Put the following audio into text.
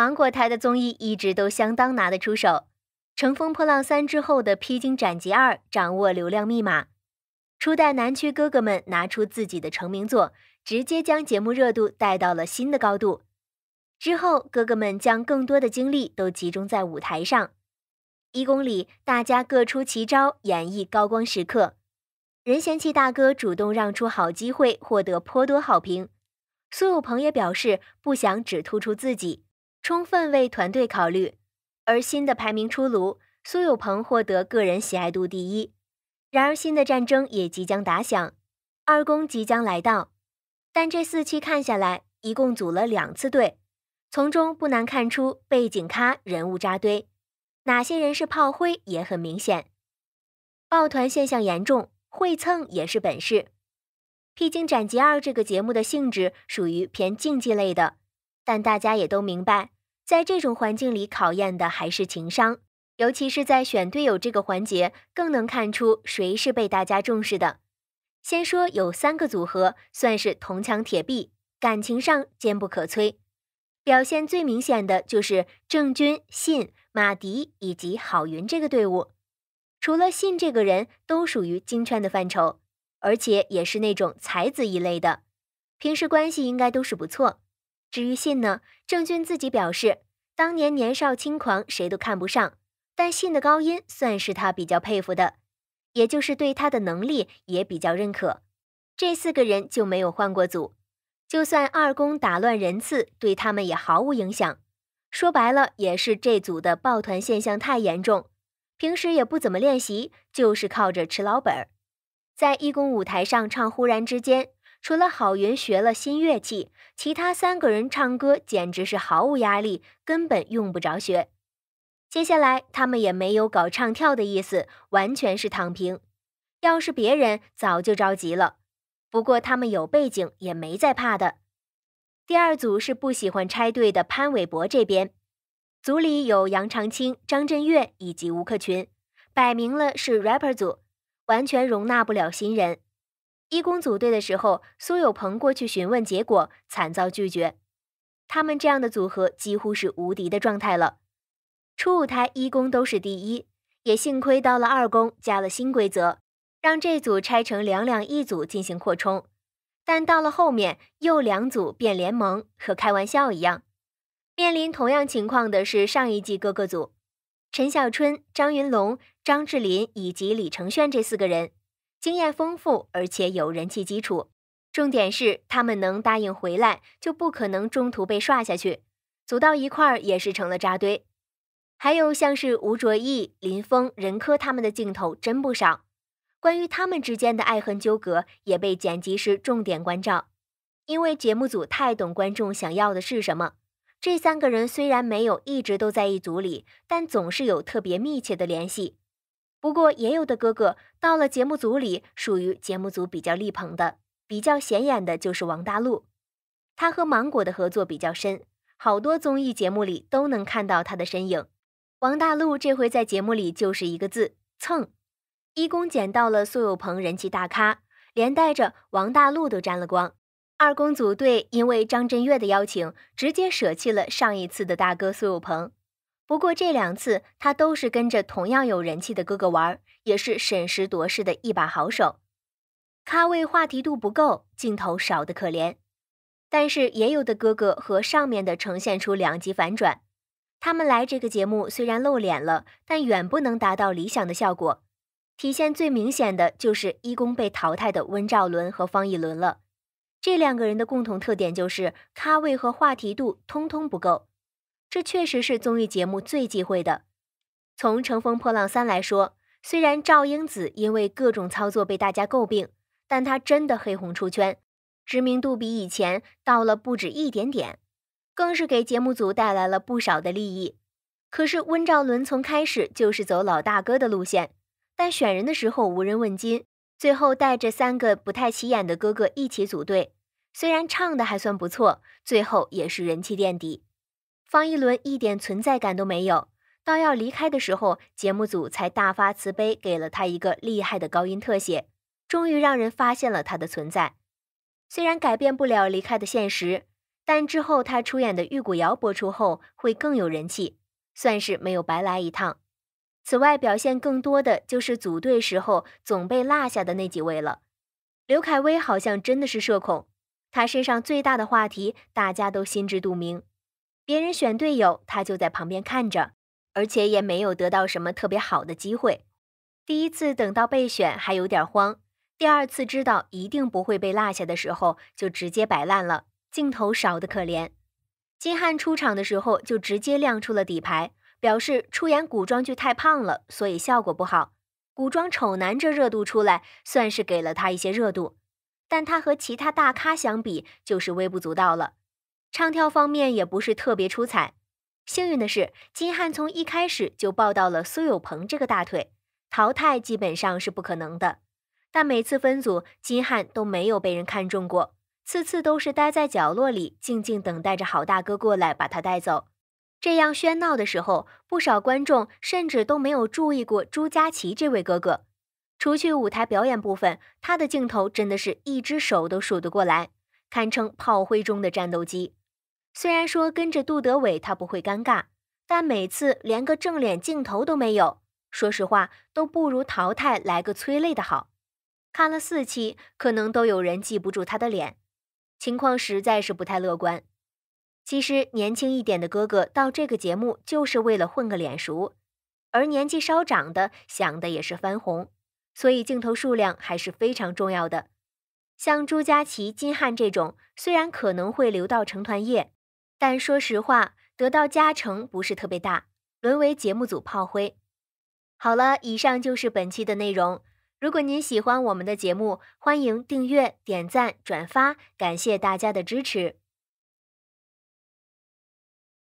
芒果台的综艺一直都相当拿得出手，《乘风破浪三》之后的《披荆斩棘二》掌握流量密码，初代南区哥哥们拿出自己的成名作，直接将节目热度带到了新的高度。之后，哥哥们将更多的精力都集中在舞台上，一公里大家各出奇招，演绎高光时刻。任贤齐大哥主动让出好机会，获得颇多好评。苏有朋也表示不想只突出自己。充分为团队考虑，而新的排名出炉，苏有朋获得个人喜爱度第一。然而，新的战争也即将打响，二公即将来到。但这四期看下来，一共组了两次队，从中不难看出背景咖人物扎堆，哪些人是炮灰也很明显。抱团现象严重，会蹭也是本事。《披荆斩棘二》这个节目的性质属于偏竞技类的。但大家也都明白，在这种环境里考验的还是情商，尤其是在选队友这个环节，更能看出谁是被大家重视的。先说有三个组合算是铜墙铁壁，感情上坚不可摧。表现最明显的就是郑钧、信、马迪以及郝云这个队伍，除了信这个人，都属于京圈的范畴，而且也是那种才子一类的，平时关系应该都是不错。至于信呢，郑钧自己表示，当年年少轻狂，谁都看不上，但信的高音算是他比较佩服的，也就是对他的能力也比较认可。这四个人就没有换过组，就算二公打乱人次，对他们也毫无影响。说白了，也是这组的抱团现象太严重，平时也不怎么练习，就是靠着吃老本儿，在一公舞台上唱《忽然之间》。除了郝云学了新乐器，其他三个人唱歌简直是毫无压力，根本用不着学。接下来他们也没有搞唱跳的意思，完全是躺平。要是别人早就着急了，不过他们有背景，也没在怕的。第二组是不喜欢拆队的潘玮柏这边，组里有杨长青、张震岳以及吴克群，摆明了是 rapper 组，完全容纳不了新人。一公组队的时候，苏有朋过去询问，结果惨遭拒绝。他们这样的组合几乎是无敌的状态了。初舞台一公都是第一，也幸亏到了二公加了新规则，让这组拆成两两一组进行扩充。但到了后面，又两组变联盟，和开玩笑一样。面临同样情况的是上一季哥哥组，陈小春、张云龙、张智霖以及李承铉这四个人。经验丰富，而且有人气基础。重点是，他们能答应回来，就不可能中途被刷下去。组到一块儿也是成了扎堆。还有像是吴卓义、林峰、任科他们的镜头真不少。关于他们之间的爱恨纠葛，也被剪辑师重点关照。因为节目组太懂观众想要的是什么。这三个人虽然没有一直都在一组里，但总是有特别密切的联系。不过也有的哥哥到了节目组里属于节目组比较力捧的，比较显眼的就是王大陆，他和芒果的合作比较深，好多综艺节目里都能看到他的身影。王大陆这回在节目里就是一个字蹭，一公捡到了苏有朋人气大咖，连带着王大陆都沾了光。二公组队因为张震岳的邀请，直接舍弃了上一次的大哥苏有朋。不过这两次他都是跟着同样有人气的哥哥玩，也是审时度势的一把好手。咖位话题度不够，镜头少得可怜。但是也有的哥哥和上面的呈现出两极反转。他们来这个节目虽然露脸了，但远不能达到理想的效果。体现最明显的就是一公被淘汰的温兆伦和方逸伦了。这两个人的共同特点就是咖位和话题度通通不够。这确实是综艺节目最忌讳的。从《乘风破浪三》来说，虽然赵英子因为各种操作被大家诟病，但她真的黑红出圈，知名度比以前到了不止一点点，更是给节目组带来了不少的利益。可是温兆伦从开始就是走老大哥的路线，但选人的时候无人问津，最后带着三个不太起眼的哥哥一起组队，虽然唱的还算不错，最后也是人气垫底。方一伦一点存在感都没有，到要离开的时候，节目组才大发慈悲给了他一个厉害的高音特写，终于让人发现了他的存在。虽然改变不了离开的现实，但之后他出演的《玉骨遥》播出后会更有人气，算是没有白来一趟。此外，表现更多的就是组队时候总被落下的那几位了。刘恺威好像真的是社恐，他身上最大的话题大家都心知肚明。别人选队友，他就在旁边看着，而且也没有得到什么特别好的机会。第一次等到被选还有点慌，第二次知道一定不会被落下的时候，就直接摆烂了，镜头少得可怜。金汉出场的时候就直接亮出了底牌，表示出演古装剧太胖了，所以效果不好。古装丑男这热度出来，算是给了他一些热度，但他和其他大咖相比就是微不足道了。唱跳方面也不是特别出彩，幸运的是，金汉从一开始就抱到了苏有朋这个大腿，淘汰基本上是不可能的。但每次分组，金汉都没有被人看中过，次次都是待在角落里，静静等待着好大哥过来把他带走。这样喧闹的时候，不少观众甚至都没有注意过朱佳琪这位哥哥。除去舞台表演部分，他的镜头真的是一只手都数得过来，堪称炮灰中的战斗机。虽然说跟着杜德伟他不会尴尬，但每次连个正脸镜头都没有，说实话都不如淘汰来个催泪的好。看了四期，可能都有人记不住他的脸，情况实在是不太乐观。其实年轻一点的哥哥到这个节目就是为了混个脸熟，而年纪稍长的想的也是翻红，所以镜头数量还是非常重要的。像朱佳琪、金瀚这种，虽然可能会留到成团夜。但说实话，得到加成不是特别大，沦为节目组炮灰。好了，以上就是本期的内容。如果您喜欢我们的节目，欢迎订阅、点赞、转发，感谢大家的支持。